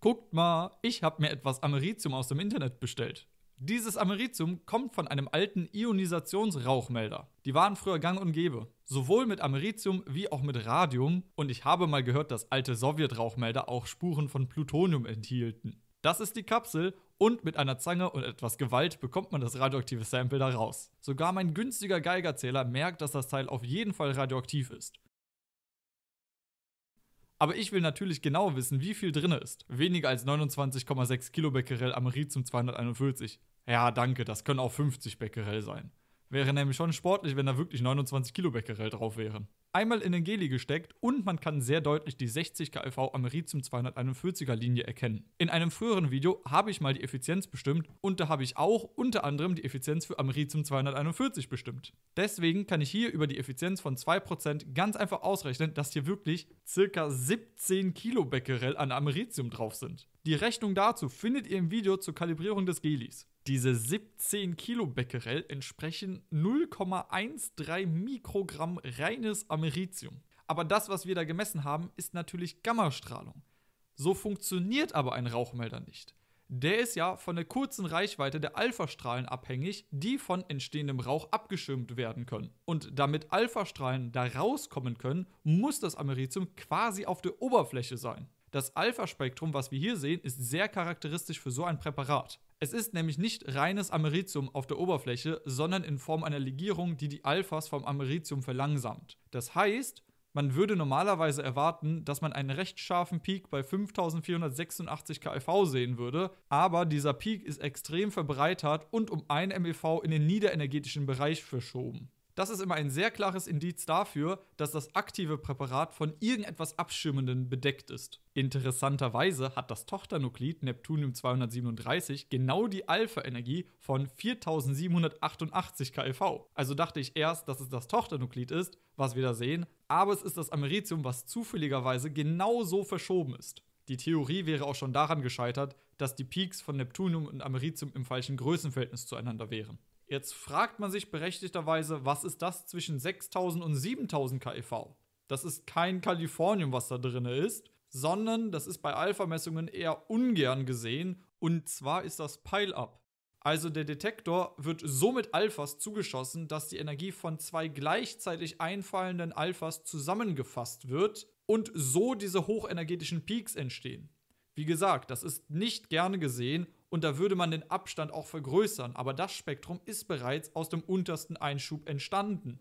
guckt mal, ich habe mir etwas Americium aus dem Internet bestellt. Dieses Americium kommt von einem alten Ionisationsrauchmelder. Die waren früher gang und gäbe, sowohl mit Americium wie auch mit Radium und ich habe mal gehört, dass alte Sowjetrauchmelder auch Spuren von Plutonium enthielten. Das ist die Kapsel und mit einer Zange und etwas Gewalt bekommt man das radioaktive Sample da raus. Sogar mein günstiger Geigerzähler merkt, dass das Teil auf jeden Fall radioaktiv ist. Aber ich will natürlich genau wissen, wie viel drin ist. Weniger als 29,6 Kilobecquerel Rizum 241. Ja, danke, das können auch 50 Becquerel sein. Wäre nämlich schon sportlich, wenn da wirklich 29 Kilo Becquerel drauf wären. Einmal in den Geli gesteckt und man kann sehr deutlich die 60 kV am Rizum 241er Linie erkennen. In einem früheren Video habe ich mal die Effizienz bestimmt und da habe ich auch unter anderem die Effizienz für Amrizum 241 bestimmt. Deswegen kann ich hier über die Effizienz von 2% ganz einfach ausrechnen, dass hier wirklich circa 17 Kilo Becquerel an Amerizium drauf sind. Die Rechnung dazu findet ihr im Video zur Kalibrierung des Gelis. Diese 17 Kilo Becquerel entsprechen 0,13 Mikrogramm reines Americium. Aber das, was wir da gemessen haben, ist natürlich Gammastrahlung. So funktioniert aber ein Rauchmelder nicht. Der ist ja von der kurzen Reichweite der Alphastrahlen abhängig, die von entstehendem Rauch abgeschirmt werden können. Und damit Alphastrahlen da rauskommen können, muss das Americium quasi auf der Oberfläche sein. Das Alpha-Spektrum, was wir hier sehen, ist sehr charakteristisch für so ein Präparat. Es ist nämlich nicht reines Americium auf der Oberfläche, sondern in Form einer Legierung, die die Alphas vom Americium verlangsamt. Das heißt, man würde normalerweise erwarten, dass man einen recht scharfen Peak bei 5486 KV sehen würde, aber dieser Peak ist extrem verbreitert und um 1 MeV in den niederenergetischen Bereich verschoben. Das ist immer ein sehr klares Indiz dafür, dass das aktive Präparat von irgendetwas Abschirmenden bedeckt ist. Interessanterweise hat das Tochternuklid Neptunium 237 genau die Alpha-Energie von 4788 keV. Also dachte ich erst, dass es das Tochternuklid ist, was wir da sehen, aber es ist das Americium, was zufälligerweise genau so verschoben ist. Die Theorie wäre auch schon daran gescheitert, dass die Peaks von Neptunium und Americium im falschen Größenverhältnis zueinander wären. Jetzt fragt man sich berechtigterweise, was ist das zwischen 6000 und 7000 KEV? Das ist kein Kalifornium, was da drin ist, sondern das ist bei Alpha-Messungen eher ungern gesehen und zwar ist das Pile-Up. Also der Detektor wird so mit Alphas zugeschossen, dass die Energie von zwei gleichzeitig einfallenden Alphas zusammengefasst wird und so diese hochenergetischen Peaks entstehen. Wie gesagt, das ist nicht gerne gesehen und da würde man den Abstand auch vergrößern, aber das Spektrum ist bereits aus dem untersten Einschub entstanden.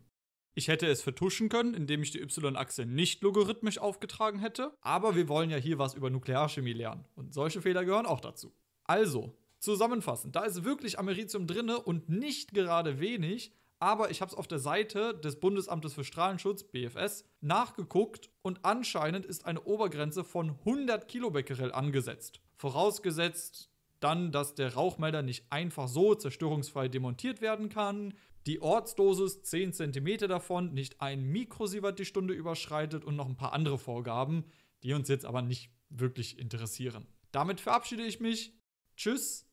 Ich hätte es vertuschen können, indem ich die y-Achse nicht logarithmisch aufgetragen hätte, aber wir wollen ja hier was über Nuklearchemie lernen und solche Fehler gehören auch dazu. Also, zusammenfassend, da ist wirklich Americium drinne und nicht gerade wenig, aber ich habe es auf der Seite des Bundesamtes für Strahlenschutz, BFS, nachgeguckt und anscheinend ist eine Obergrenze von 100 Kilobecquerel angesetzt. Vorausgesetzt, dann, dass der Rauchmelder nicht einfach so zerstörungsfrei demontiert werden kann. Die Ortsdosis 10 cm davon nicht ein Mikrosievert die Stunde überschreitet und noch ein paar andere Vorgaben, die uns jetzt aber nicht wirklich interessieren. Damit verabschiede ich mich. Tschüss.